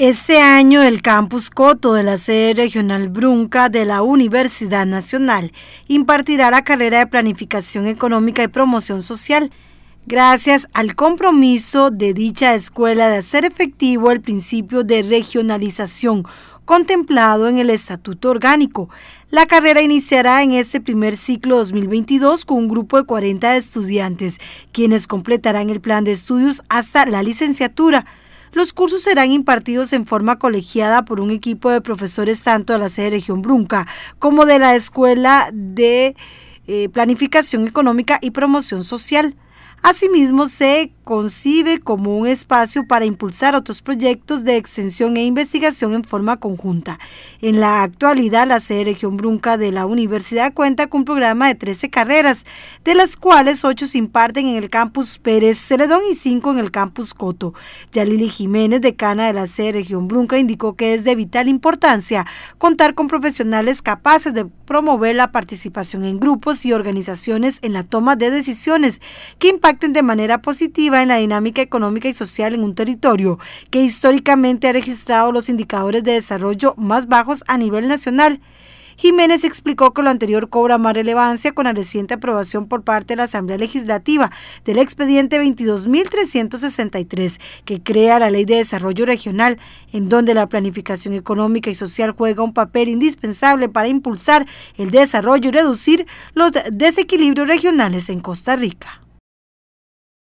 Este año el campus Coto de la sede regional Brunca de la Universidad Nacional impartirá la carrera de Planificación Económica y Promoción Social gracias al compromiso de dicha escuela de hacer efectivo el principio de regionalización contemplado en el Estatuto Orgánico. La carrera iniciará en este primer ciclo 2022 con un grupo de 40 estudiantes, quienes completarán el plan de estudios hasta la licenciatura. Los cursos serán impartidos en forma colegiada por un equipo de profesores tanto de la sede de Región Brunca como de la Escuela de eh, Planificación Económica y Promoción Social. Asimismo, se concibe como un espacio para impulsar otros proyectos de extensión e investigación en forma conjunta. En la actualidad, la sede Región Brunca de la universidad cuenta con un programa de 13 carreras, de las cuales 8 se imparten en el campus Pérez Celedón y 5 en el campus Coto. Yalili Jiménez, decana de la sede Región Brunca, indicó que es de vital importancia contar con profesionales capaces de promover la participación en grupos y organizaciones en la toma de decisiones impacten de manera positiva en la dinámica económica y social en un territorio que históricamente ha registrado los indicadores de desarrollo más bajos a nivel nacional. Jiménez explicó que lo anterior cobra más relevancia con la reciente aprobación por parte de la Asamblea Legislativa del expediente 22.363, que crea la Ley de Desarrollo Regional, en donde la planificación económica y social juega un papel indispensable para impulsar el desarrollo y reducir los desequilibrios regionales en Costa Rica.